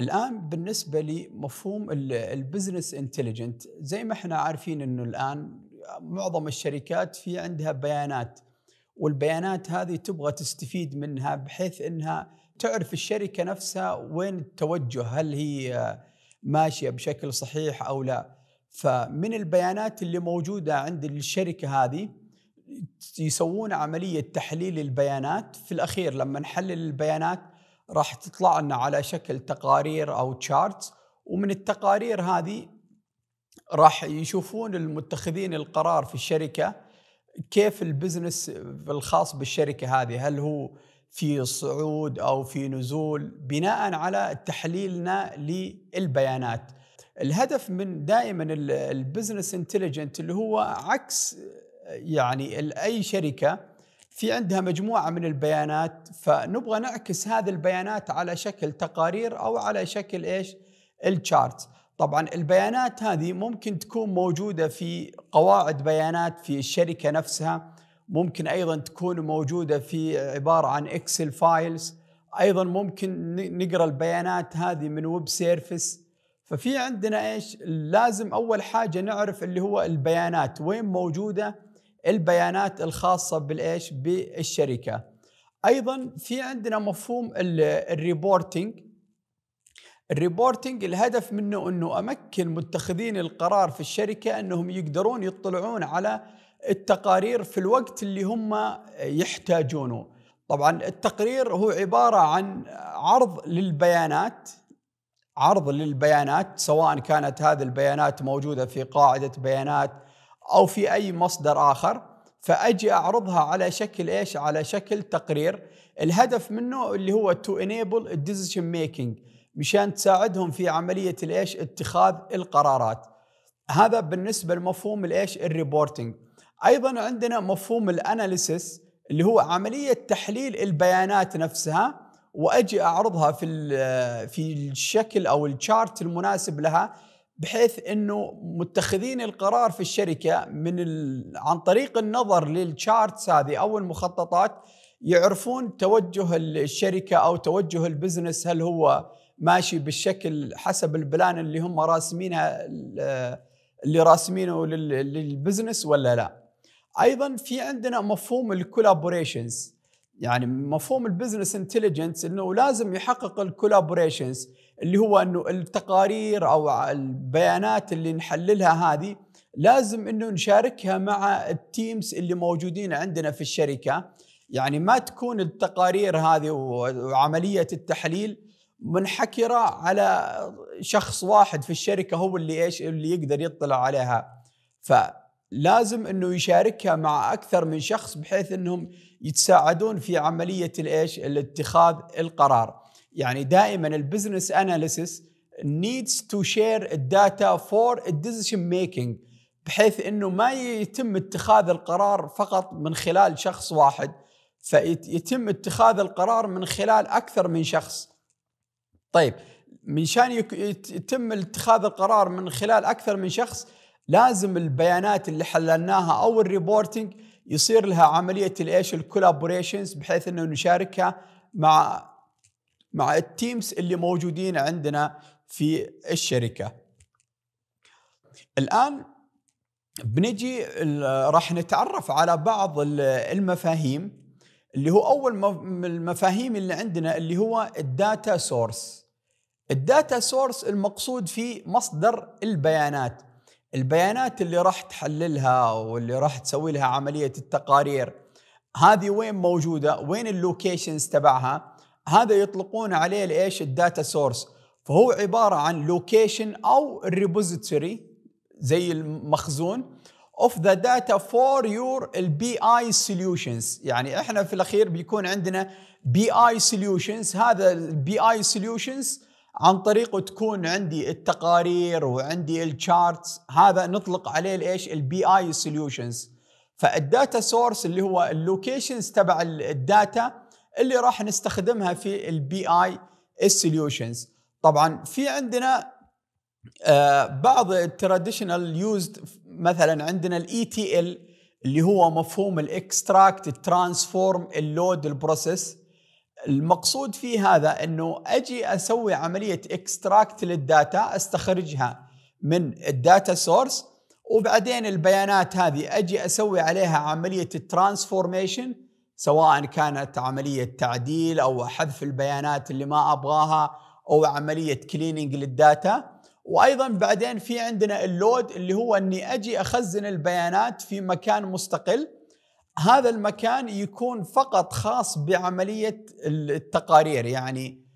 الان بالنسبه لمفهوم البزنس انتليجنت زي ما احنا عارفين انه الان معظم الشركات في عندها بيانات والبيانات هذه تبغى تستفيد منها بحيث انها تعرف الشركه نفسها وين التوجه هل هي ماشيه بشكل صحيح او لا فمن البيانات اللي موجوده عند الشركه هذه يسوون عمليه تحليل البيانات في الاخير لما نحلل البيانات راح تطلع لنا على شكل تقارير او تشارتس ومن التقارير هذه راح يشوفون المتخذين القرار في الشركه كيف البزنس الخاص بالشركه هذه هل هو في صعود او في نزول بناء على تحليلنا للبيانات الهدف من دائما البزنس انتليجنت اللي هو عكس يعني اي شركه في عندها مجموعة من البيانات فنبغى نعكس هذه البيانات على شكل تقارير أو على شكل إيش الشارت طبعا البيانات هذه ممكن تكون موجودة في قواعد بيانات في الشركة نفسها ممكن أيضا تكون موجودة في عبارة عن إكسل فايلز أيضا ممكن نقرأ البيانات هذه من ويب سيرفيس ففي عندنا إيش لازم أول حاجة نعرف اللي هو البيانات وين موجودة البيانات الخاصه بالايش بالشركه ايضا في عندنا مفهوم الريبورتينج الريبورتينج الهدف منه انه امكن متخذين القرار في الشركه انهم يقدرون يطلعون على التقارير في الوقت اللي هم يحتاجونه طبعا التقرير هو عباره عن عرض للبيانات عرض للبيانات سواء كانت هذه البيانات موجوده في قاعده بيانات او في اي مصدر اخر فاجي اعرضها على شكل ايش؟ على شكل تقرير الهدف منه اللي هو تو enable decision ميكينج مشان تساعدهم في عمليه الايش؟ اتخاذ القرارات. هذا بالنسبه لمفهوم الايش؟ الريبورتنج. ايضا عندنا مفهوم الاناليسيس اللي هو عمليه تحليل البيانات نفسها واجي اعرضها في في الشكل او الشارت المناسب لها بحيث انه متخذين القرار في الشركه من ال... عن طريق النظر للشارتس هذه او المخططات يعرفون توجه الشركه او توجه البزنس هل هو ماشي بالشكل حسب البلان اللي هم راسمينها اللي راسمينه للبزنس ولا لا ايضا في عندنا مفهوم الكولابوريشنز يعني مفهوم البزنس انتليجنس انه لازم يحقق الكولابوريشنز اللي هو انه التقارير او البيانات اللي نحللها هذه لازم انه نشاركها مع التيمز اللي موجودين عندنا في الشركه يعني ما تكون التقارير هذه وعمليه التحليل منحكره على شخص واحد في الشركه هو اللي ايش اللي يقدر يطلع عليها ف لازم انه يشاركها مع اكثر من شخص بحيث انهم يتساعدون في عمليه الايش؟ الاتخاذ القرار. يعني دائما البزنس اناليسيس needs to share الداتا for decision making بحيث انه ما يتم اتخاذ القرار فقط من خلال شخص واحد فيتم اتخاذ القرار من خلال اكثر من شخص. طيب من شان يتم اتخاذ القرار من خلال اكثر من شخص لازم البيانات اللي حللناها او الريبورتنج يصير لها عمليه الايش الكولابوريشنز بحيث انه نشاركها مع مع التيمز اللي موجودين عندنا في الشركه. الان بنجي راح نتعرف على بعض المفاهيم اللي هو اول المفاهيم اللي عندنا اللي هو الداتا سورس. الداتا سورس المقصود فيه مصدر البيانات. البيانات اللي راح تحللها واللي راح تسوي لها عمليه التقارير هذه وين موجوده؟ وين اللوكيشنز تبعها؟ هذا يطلقون عليه الايش؟ الداتا سورس فهو عباره عن لوكيشن او الريبوزيتوري زي المخزون اوف ذا داتا فور يور البي اي سوليوشنز يعني احنا في الاخير بيكون عندنا بي اي سوليوشنز هذا البي اي سوليوشنز عن طريقه تكون عندي التقارير وعندي الشارتس هذا نطلق عليه الايش البي اي سوليوشنز فالداتا سورس اللي هو اللوكيشنز تبع الداتا اللي راح نستخدمها في البي اي سوليوشنز طبعا في عندنا آه، بعض التراديشنال يوزد مثلا عندنا الاي تي ال e اللي هو مفهوم الاكستراكت ترانسفورم اللود البروسيس المقصود في هذا انه اجي اسوي عمليه اكستراكت للداتا استخرجها من الداتا سورس وبعدين البيانات هذه اجي اسوي عليها عمليه الترانسفورميشن سواء كانت عمليه تعديل او حذف البيانات اللي ما ابغاها او عمليه كليننج للداتا وايضا بعدين في عندنا اللود اللي هو اني اجي اخزن البيانات في مكان مستقل هذا المكان يكون فقط خاص بعمليه التقارير يعني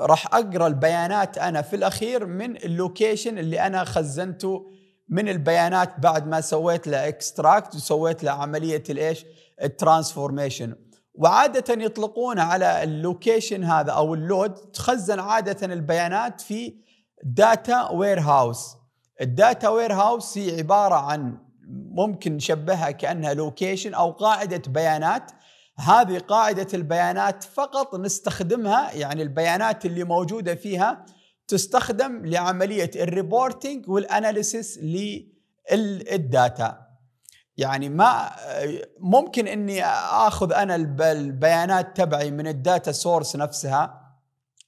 راح اقرا البيانات انا في الاخير من اللوكيشن اللي انا خزنته من البيانات بعد ما سويت له اكستراكت وسويت له عمليه الايش الترانسفورميشن وعاده يطلقون على اللوكيشن هذا او اللود تخزن عاده البيانات في داتا وير هاوس الداتا وير هاوس هي عباره عن ممكن نشبهها كانها لوكيشن او قاعده بيانات هذه قاعده البيانات فقط نستخدمها يعني البيانات اللي موجوده فيها تستخدم لعمليه الريبورتنج والاناليسيس للداتا يعني ما ممكن اني اخذ انا البيانات تبعي من الداتا سورس نفسها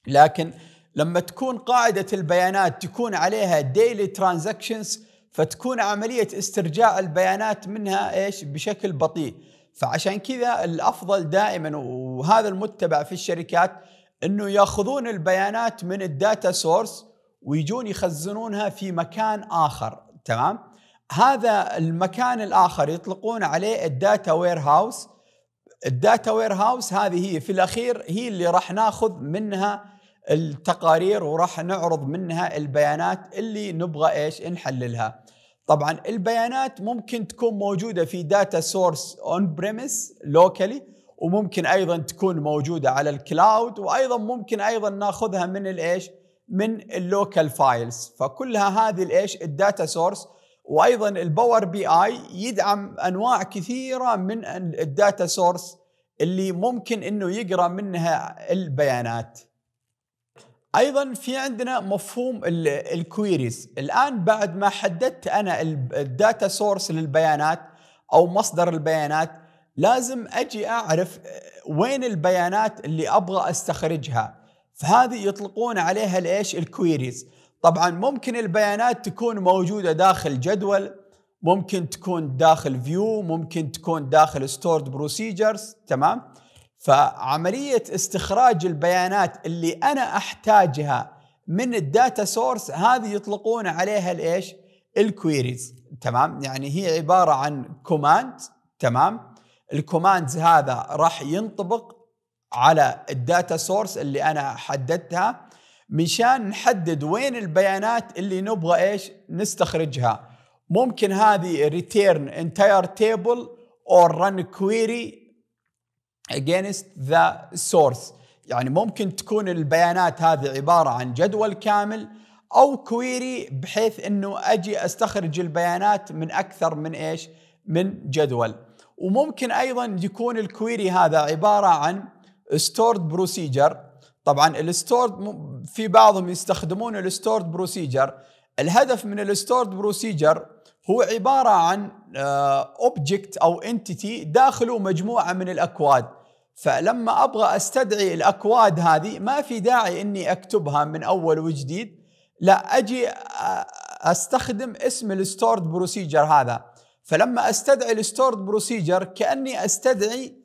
لكن لما تكون قاعده البيانات تكون عليها ديلي ترانزاكشنز فتكون عملية استرجاع البيانات منها ايش بشكل بطيء فعشان كذا الافضل دائما وهذا المتبع في الشركات انه ياخذون البيانات من الداتا سورس ويجون يخزنونها في مكان اخر تمام هذا المكان الاخر يطلقون عليه الداتا وير هاوس الداتا وير هاوس هذه هي في الاخير هي اللي راح ناخذ منها التقارير وراح نعرض منها البيانات اللي نبغى ايش نحللها طبعا البيانات ممكن تكون موجوده في داتا سورس اون بريمس لوكالي وممكن ايضا تكون موجوده على الكلاود وايضا ممكن ايضا ناخذها من الايش من اللوكال فايلز فكلها هذه الايش الداتا سورس وايضا الباور بي اي يدعم انواع كثيره من الداتا سورس اللي ممكن انه يقرا منها البيانات ايضا في عندنا مفهوم الكويريز الان بعد ما حددت انا الداتا سورس للبيانات او مصدر البيانات لازم اجي اعرف آه، وين البيانات اللي ابغى استخرجها فهذه يطلقون عليها الايش الكويريز طبعا ممكن البيانات تكون موجوده داخل جدول ممكن تكون داخل فيو ممكن تكون داخل ستورد بروسيجرز تمام فعملية استخراج البيانات اللي أنا أحتاجها من الداتا سورس هذه يطلقون عليها الإيش؟ الكويريز تمام يعني هي عبارة عن كوماند تمام الكوماندز هذا راح ينطبق على الداتا سورس اللي أنا حددتها مشان نحدد وين البيانات اللي نبغى ايش نستخرجها ممكن هذه ريتيرن انتاير تيبل اور run كويري against the source يعني ممكن تكون البيانات هذه عبارة عن جدول كامل أو كويري بحيث أنه أجي أستخرج البيانات من أكثر من إيش من جدول وممكن أيضا يكون الكويري هذا عبارة عن stored procedure طبعا الستورد في بعضهم يستخدمون الستورد بروسيجر الهدف من الستورد بروسيجر هو عبارة عن اوبجكت آه، او انتيتي داخله مجموعة من الاكواد فلما ابغى استدعي الاكواد هذه ما في داعي اني اكتبها من اول وجديد لا اجي استخدم اسم الستورد بروسيجر هذا فلما استدعي الستورد بروسيجر كاني استدعي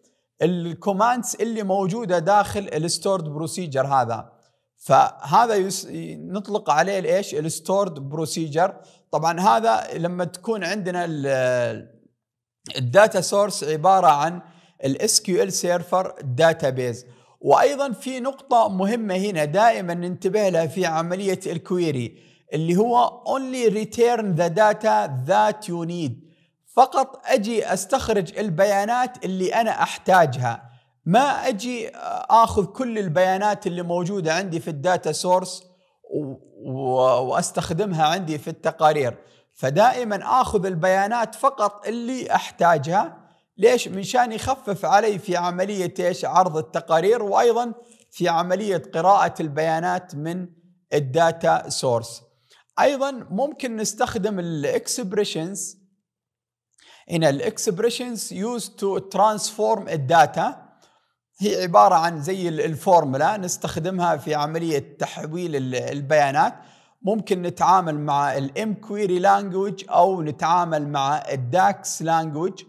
الكوماندز اللي موجوده داخل الستورد بروسيجر هذا فهذا يس... نطلق عليه الايش الستورد بروسيجر طبعا هذا لما تكون عندنا الداتا سورس عباره عن الاس كيو ال سيرفر داتابيز وايضا في نقطه مهمه هنا دائما ننتبه لها في عمليه الكويري اللي هو only return the data that you need فقط اجي استخرج البيانات اللي انا احتاجها ما اجي اخذ كل البيانات اللي موجوده عندي في الداتا سورس واستخدمها عندي في التقارير فدائما اخذ البيانات فقط اللي احتاجها ليش؟ من شان يخفف علي في عملية ايش؟ عرض التقارير وايضا في عملية قراءة البيانات من الداتا سورس. ايضا ممكن نستخدم الاكسبريشنز هنا الاكسبريشنز يوز تو ترانسفورم الداتا هي عبارة عن زي الفورمولا نستخدمها في عملية تحويل البيانات ممكن نتعامل مع الام كويري لانجوج او نتعامل مع الداكس لانجوج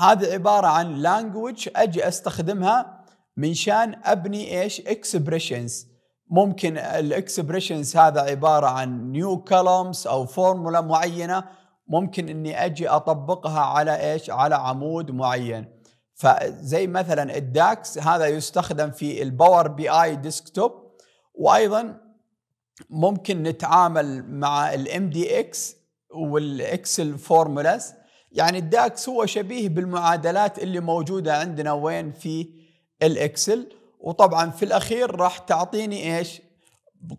هذه عباره عن لانجوج اجي استخدمها من شان ابني ايش اكسبريشنز ممكن الاكسبريشنز هذا عباره عن نيو كولومز او فورمولا معينه ممكن اني اجي اطبقها على ايش على عمود معين فزي مثلا الداكس هذا يستخدم في الباور بي اي ديسكتوب وايضا ممكن نتعامل مع الام دي اكس والاكسل فورمولاز يعني الداكس هو شبيه بالمعادلات اللي موجودة عندنا وين في الاكسل وطبعا في الاخير راح تعطيني ايش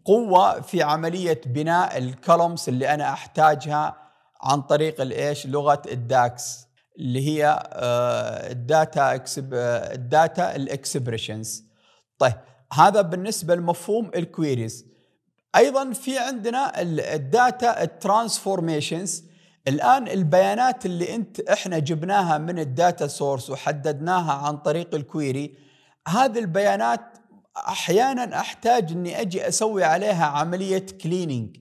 قوة في عملية بناء الكولومز اللي انا احتاجها عن طريق الايش لغة الداكس اللي هي آه، الداتا اكسب آه، الداتا الاكسبريشنز طيب هذا بالنسبة لمفهوم الكويريز ايضا في عندنا الداتا الترانسفورميشنز الان البيانات اللي انت احنا جبناها من الداتا سورس وحددناها عن طريق الكويري هذه البيانات احيانا احتاج اني اجي اسوي عليها عمليه كليننج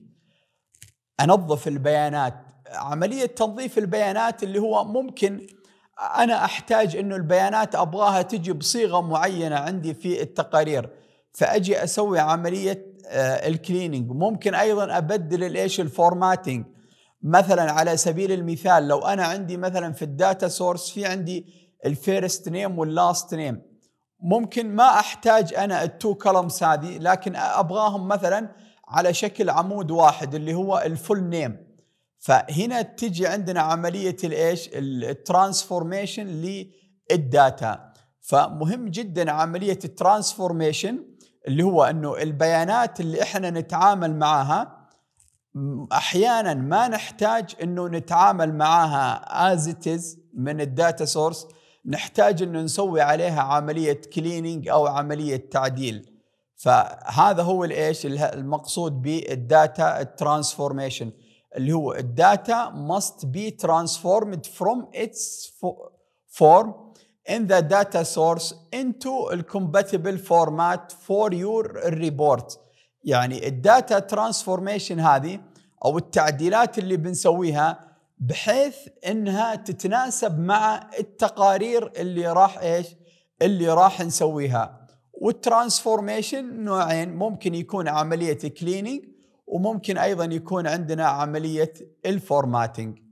انظف البيانات عمليه تنظيف البيانات اللي هو ممكن انا احتاج انه البيانات ابغاها تجي بصيغه معينه عندي في التقارير فاجي اسوي عمليه آه، الكليننج ممكن ايضا ابدل الايش الفورماتنج مثلا على سبيل المثال لو انا عندي مثلا في الداتا سورس في عندي الفيرست نيم واللاست نيم ممكن ما احتاج انا التو كولمز هذه لكن ابغاهم مثلا على شكل عمود واحد اللي هو الفول نيم فهنا تجي عندنا عمليه الايش الترانسفورميشن للداتا فمهم جدا عمليه الترانسفورميشن اللي هو انه البيانات اللي احنا نتعامل معها احيانا ما نحتاج انه نتعامل معاها از اتز من الداتا سورس نحتاج انه نسوي عليها عمليه كليننج او عمليه تعديل فهذا هو الايش المقصود بالداتا ترانسفورميشن اللي هو الداتا must be transformed from its form in the data source into compatible format for your report يعني الداتا ترانسفورميشن هذه او التعديلات اللي بنسويها بحيث انها تتناسب مع التقارير اللي راح ايش؟ اللي راح نسويها والترانسفورميشن نوعين ممكن يكون عمليه كليننج وممكن ايضا يكون عندنا عمليه الفورماتنج